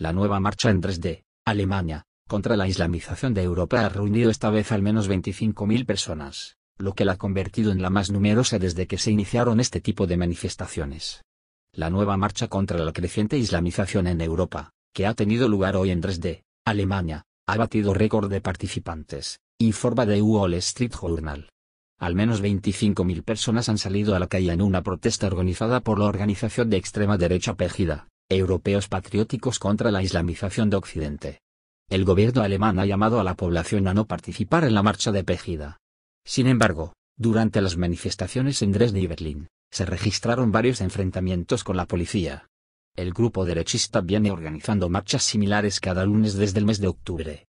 La nueva marcha en 3D, Alemania, contra la islamización de Europa ha reunido esta vez al menos 25.000 personas, lo que la ha convertido en la más numerosa desde que se iniciaron este tipo de manifestaciones. La nueva marcha contra la creciente islamización en Europa, que ha tenido lugar hoy en 3D, Alemania, ha batido récord de participantes, informa The Wall Street Journal. Al menos 25.000 personas han salido a la calle en una protesta organizada por la organización de extrema derecha Pegida europeos patrióticos contra la islamización de Occidente. El gobierno alemán ha llamado a la población a no participar en la marcha de pejida. Sin embargo, durante las manifestaciones en Dresde y Berlín, se registraron varios enfrentamientos con la policía. El grupo derechista viene organizando marchas similares cada lunes desde el mes de octubre,